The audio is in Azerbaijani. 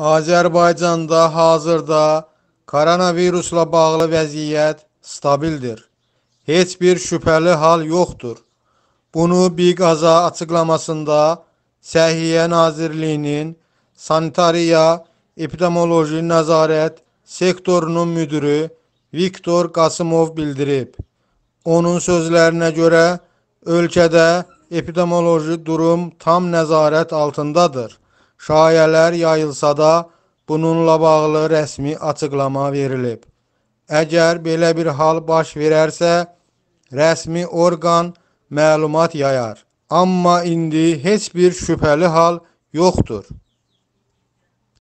Azərbaycanda hazırda koronavirusla bağlı vəziyyət stabildir. Heç bir şübhəli hal yoxdur. Bunu Biqaza açıqlamasında Səhiyyə Nazirliyinin Sanitariya Epidemioloji Nəzarət sektorunun müdürü Viktor Qasımov bildirib. Onun sözlərinə görə ölkədə epidemioloji durum tam nəzarət altındadır. Şayələr yayılsa da, bununla bağlı rəsmi açıqlama verilib. Əgər belə bir hal baş verərsə, rəsmi orqan məlumat yayar. Amma indi heç bir şübhəli hal yoxdur.